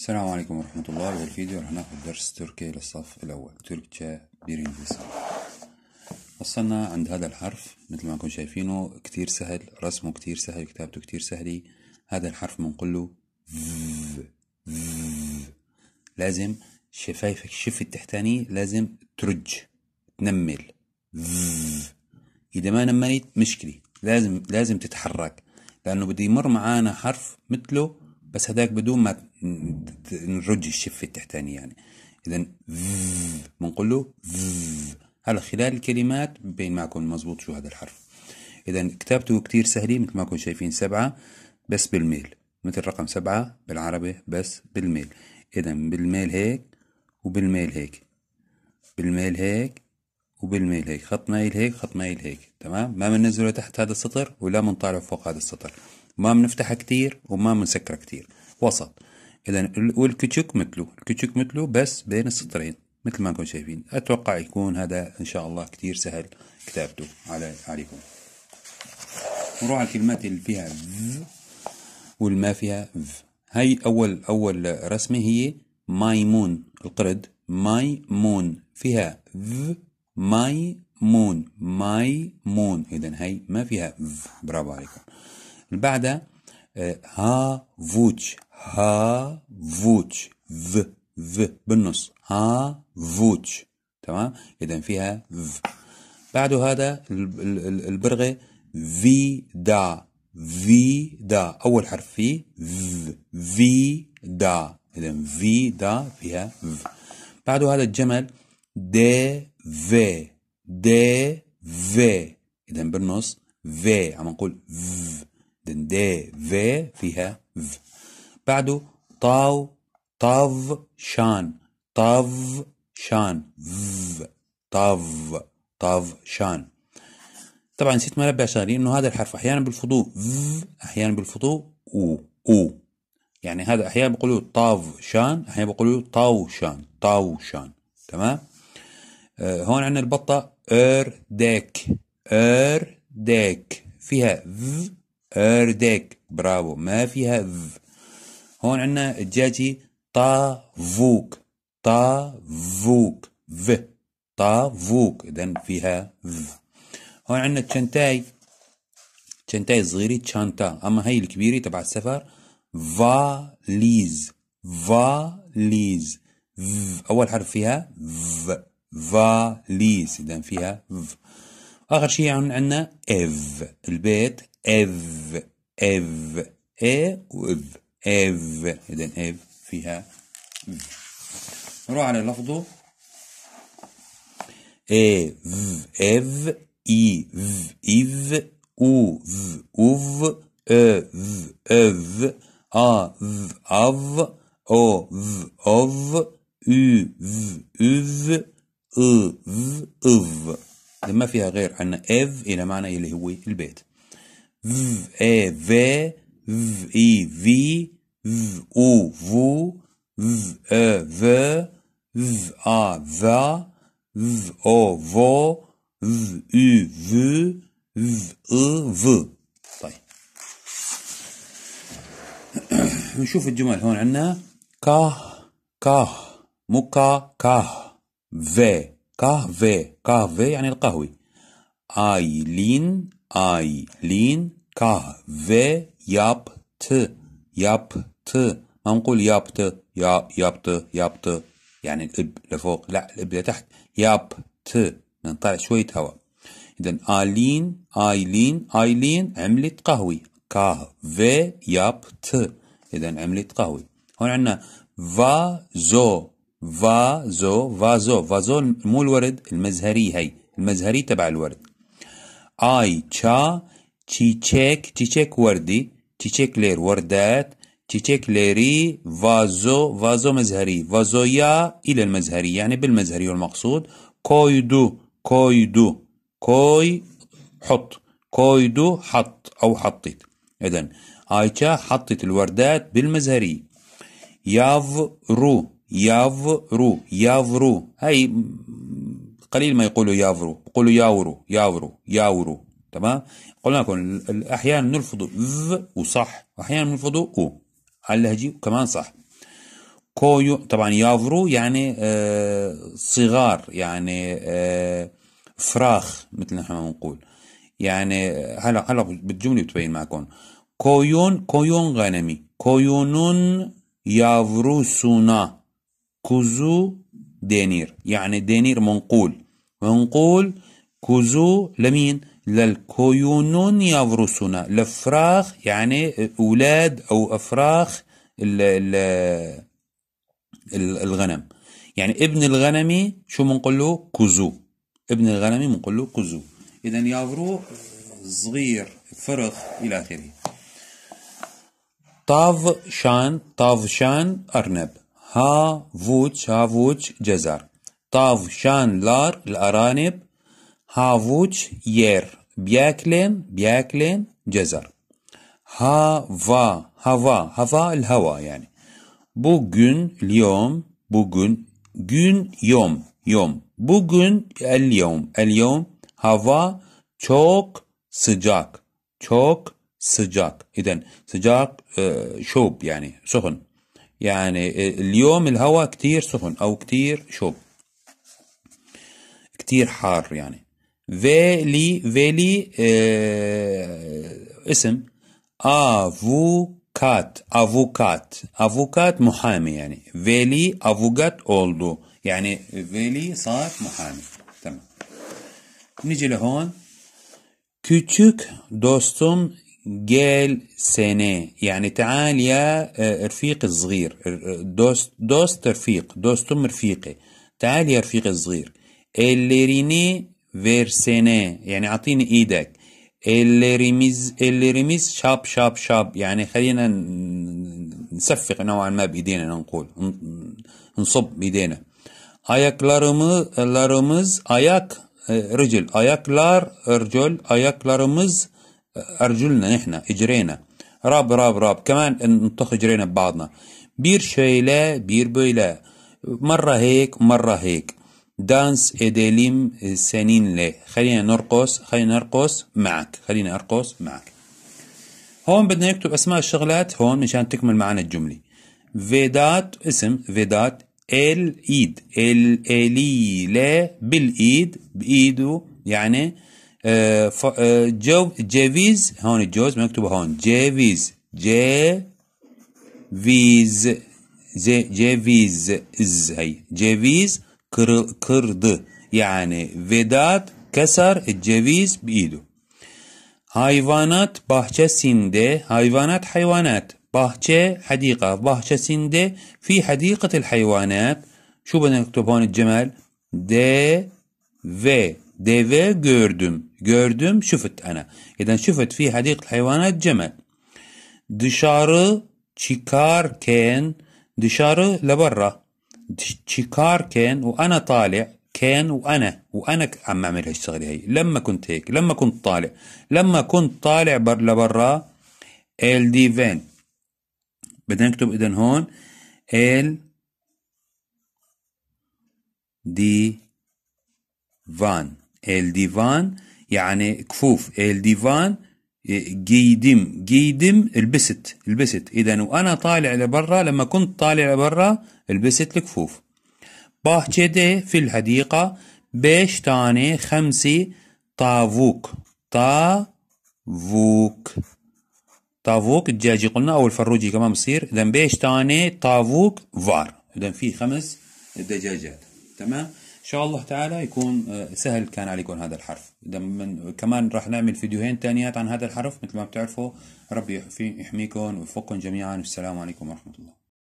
السلام عليكم ورحمة الله في الفيديو رح ناخد درس تركي للصف الأول تركيا بيرنجيس وصلنا عند هذا الحرف مثل ما كنتم شايفينه كتير سهل رسمه كتير سهل كتابته كتير سهلة هذا الحرف بنقله لازم شفايفك الشفة التحتانية لازم ترج تنمل إذا ما نملت مشكلة لازم لازم تتحرك لأنه بده يمر معانا حرف مثله بس هداك بدون ما نرج الشفة التحتانية يعني إذا بنقول له هلا خلال الكلمات بين معكم مزبوط شو هذا الحرف إذا كتابته كتير سهلة مثل ما كنتم شايفين سبعة بس بالميل مثل رقم سبعة بالعربي بس بالميل إذا بالميل هيك وبالميل هيك بالميل هيك وبالميل هيك خط مايل هيك خط مايل هيك تمام ما بننزله تحت هذا السطر ولا بنطالعه فوق هذا السطر ما بنفتحها كتير وما بنسكرها كتير وسط اذا والكتشك مثله الكتشك مثله بس بين السطرين مثل ما انكم شايفين اتوقع يكون هذا ان شاء الله كتير سهل كتابته على عليكم نروح على الكلمات اللي فيها ذ والما فيها ذ هاي اول اول رسمه هي مايمون القرد مايمون فيها ذ ماي مون اذا هاي ما فيها ف برافو عليكم بعدها آه، فوتش ها فوتش ذ ذ بالنص ها فوتش تمام اذا فيها ذ بعد هذا البرغي في دا في دا اول حرف في ذ في دا اذا في دا فيها ذ بعد هذا الجمل دي في دي في اذا بالنص في عم نقول ذ د دي في فيها ذ بعده طاو طاف شان طاف شان ف طاف طاف شان طبعا نسيت ما نبه عشان انه هذا الحرف احيانا بالفضو ف احيانا بالفضو او او يعني هذا احيانا بيقولوا طاف شان احيانا بيقولوا طاو شان طاو شان تمام آه هون عندنا البطه ار ديك ار ديك فيها ذ ديك برافو ما فيها ذ هون عندنا الدجاجي طافوك طافوك ف طافوك اذا فيها ف هون عندنا تشنتاي تشنتاي صغيري تشانتا اما هي الكبيرة تبع السفر فاليز فاليز ف اول حرف فيها ف فاليز اذا فيها ف اخر شيء عندنا اف البيت اف اف اي واف اف اذا اف فيها نروح على لفظه اف اف اي ف اف او ف اوف اف اف اف اف او ف اوف او اوف اوف ما فيها غير عندنا اف الى معنى اللي هو البيت اف اف في v i v v u فو v e v v a ذا v o فو v u ذو v e v طيب نشوف الجمل هون عندنا كاه كاه مكا كاه في كاه في كاه في يعني القهوي ايلين ايلين kahve yaptı. Yaptı. ما نقول يابت يا يابت يابت يعني الاب لفوق لا الاب لتحت يابت نطلع شوية هواء إذن آلين آيلين آيلين عملت قهوي ياب يابت إذن عملت قهوي هون عندنا فا زو فا فازو مو الورد المزهري هي المزهري تبع الورد آي تشا تشيك تشيك وردي تشيك لير وردات تشيك ليري فازو فازو مزهري فازويا إلى المزهري يعني بالمزهري والمقصود كويدو كويدو كوي حط كويدو حط أو حطت إذن آيشا حطت الوردات بالمزهري يافرو يافرو يافرو هاي قليل ما يقولوا يافرو يقولوا ياورو ياورو ياورو تمام قلنا لكم احيانا ذ وصح واحيانا نلفظ او على اللهجه وكمان صح كويو طبعا يافرو يعني آه، صغار يعني آه، فراخ مثل نحن ما نقول يعني آه، هلا هلا بالجمله بتبين معكم كويون كويون غنمي كويونون يافروسونا كوزو دينير يعني دينير منقول منقول كوزو لمين للكويونون فروسونا الفراخ يعني أولاد أو أفراخ الـ الـ الغنم يعني ابن الغنمي شو بنقول له كوزو ابن الغنمي بنقول له كوزو إذا يافرو صغير فرخ إلى آخره طاف شان طاف شان أرنب ها فوتش ها فوتش جزر طاف شان لار الأرانب هافوتش يير بياكلن بياكلن جزر هافا هافا هافا الهوا يعني bugün اليوم bugün جن يوم يوم bugün اليوم اليوم هافا çok سجاك çok سجاك إذن سجاك آه، شوب يعني سخن يعني آه، اليوم الهواء كتير سخن أو كتير شوب كتير حار يعني Veli, veli e, isim. Avukat, avukat. Avukat muhami yani. Veli avukat oldu. Yani veli saat muhami. Tamam. Nicele hon. Küçük dostum gel sene yani تعال يا رفيق الصغير dost dost رفيق dostum رفيقي تعال ya رفيق الصغير ellerini versene yani atini idek ellerimiz ellerimiz şap şap şap yani خلينا نسفق نوعا ما بايدينا نقول نصب بايدينا ayaklarımız ayak رجل ayaklar رجل ayaklarımız أرجلنا نحن إجرينا راب راب راب كمان ننطخ إجرينا ببعضنا بير شيلة بير بيلة مرة هيك مرة هيك دانس إيديليم سنين لي خلينا نرقص خلينا نرقص معك خلينا أرقص معك هون بدنا نكتب أسماء الشغلات هون مشان تكمل معنا الجملة فيدات اسم فيدات ال ايد ال لا بالايد بايده يعني جو جيفيز هون الجوز مكتوب هون جيفيز جيفيز جيفيز از هي جيفيز kırıl, kırdı. Yani vedat keser ceviz bidu. Hayvanat bahçesinde, hayvanat hayvanat, bahçe hadika, bahçesinde fi hadikatil hayvanat. Şu bana kütüphane cemel de ve deve gördüm. Gördüm şüfet ana. Yani şüfet fi hadikatil hayvanat cemel. Dışarı çıkarken dışarı la barra. كان وانا طالع كان وانا وانا عم اعمل هالشغله هي لما كنت هيك لما كنت طالع لما كنت طالع بر لبرا ال دي فان بدنا نكتب اذا هون ال دي فان ال دي فان يعني كفوف ال دي فان إيه، جيدم جيدم البست البست إذا وأنا طالع لبرا لما كنت طالع لبرا البست الكفوف باهجده في الحديقة بيش تاني خمسي طافوك طافوك طافوك الدجاجي قلنا او الفروجي كمان بصير اذا بيش تاني طافوك فار اذا في خمس دجاجات تمام ان شاء الله تعالى يكون آه، سهل كان عليكم هذا الحرف من كمان راح نعمل فيديوهين تانيات عن هذا الحرف مثل ما بتعرفوا ربي يحميكم ويوفقكم جميعا والسلام عليكم ورحمة الله